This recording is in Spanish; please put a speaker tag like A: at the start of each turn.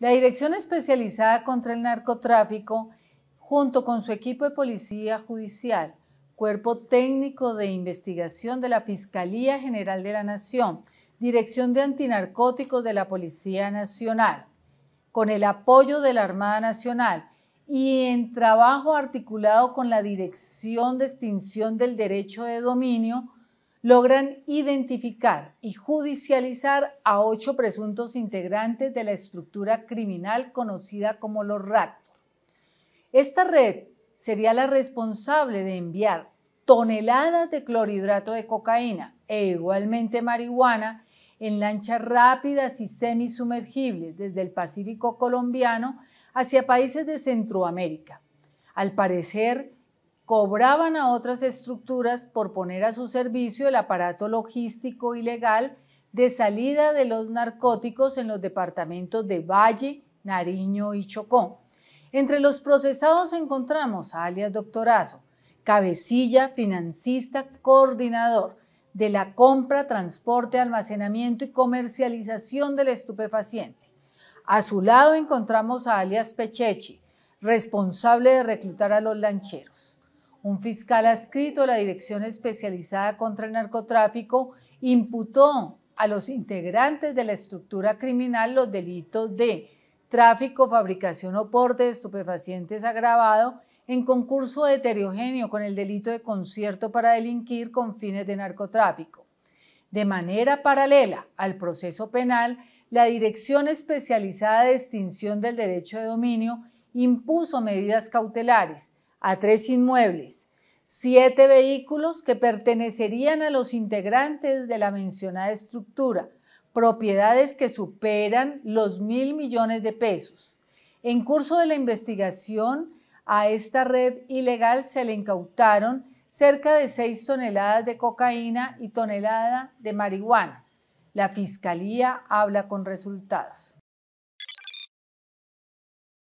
A: La Dirección Especializada contra el Narcotráfico, junto con su equipo de policía judicial, Cuerpo Técnico de Investigación de la Fiscalía General de la Nación, Dirección de Antinarcóticos de la Policía Nacional, con el apoyo de la Armada Nacional y en trabajo articulado con la Dirección de Extinción del Derecho de Dominio, logran identificar y judicializar a ocho presuntos integrantes de la estructura criminal conocida como los Raptor. Esta red sería la responsable de enviar toneladas de clorhidrato de cocaína e igualmente marihuana en lanchas rápidas y semisumergibles desde el Pacífico colombiano hacia países de Centroamérica. Al parecer, cobraban a otras estructuras por poner a su servicio el aparato logístico y legal de salida de los narcóticos en los departamentos de Valle, Nariño y Chocó. Entre los procesados encontramos a alias Doctorazo, cabecilla, financista, coordinador de la compra, transporte, almacenamiento y comercialización del estupefaciente. A su lado encontramos a alias Pechechi, responsable de reclutar a los lancheros. Un fiscal adscrito a la Dirección Especializada contra el Narcotráfico imputó a los integrantes de la estructura criminal los delitos de tráfico, fabricación o porte de estupefacientes agravado en concurso heterogéneo con el delito de concierto para delinquir con fines de narcotráfico. De manera paralela al proceso penal, la Dirección Especializada de Extinción del Derecho de Dominio impuso medidas cautelares a tres inmuebles, siete vehículos que pertenecerían a los integrantes de la mencionada estructura, propiedades que superan los mil millones de pesos. En curso de la investigación, a esta red ilegal se le incautaron cerca de seis toneladas de cocaína y tonelada de marihuana. La Fiscalía habla con resultados.